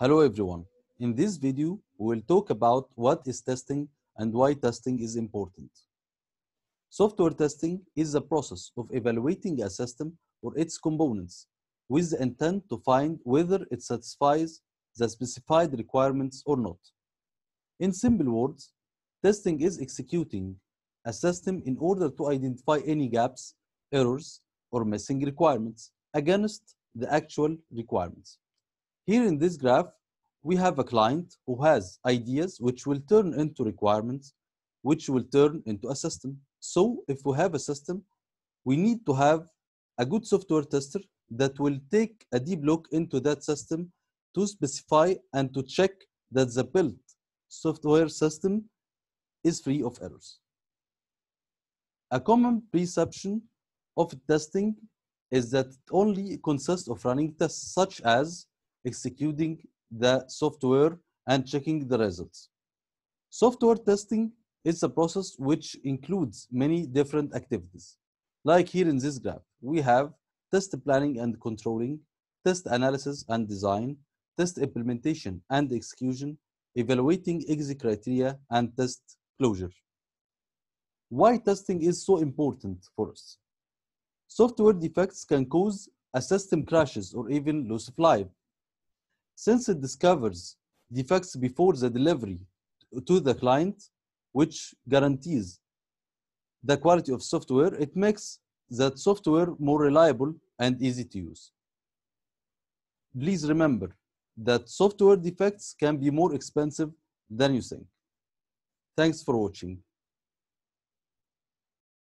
Hello everyone. In this video, we will talk about what is testing and why testing is important. Software testing is the process of evaluating a system or its components with the intent to find whether it satisfies the specified requirements or not. In simple words, testing is executing a system in order to identify any gaps, errors, or missing requirements against the actual requirements. Here in this graph, we have a client who has ideas which will turn into requirements, which will turn into a system. So if we have a system, we need to have a good software tester that will take a deep look into that system to specify and to check that the built software system is free of errors. A common perception of testing is that it only consists of running tests such as executing the software and checking the results. Software testing is a process which includes many different activities. Like here in this graph, we have test planning and controlling, test analysis and design, test implementation and execution, evaluating exit criteria, and test closure. Why testing is so important for us? Software defects can cause a system crashes or even loss of life since it discovers defects before the delivery to the client, which guarantees the quality of software, it makes that software more reliable and easy to use. Please remember that software defects can be more expensive than you think. Thanks for watching.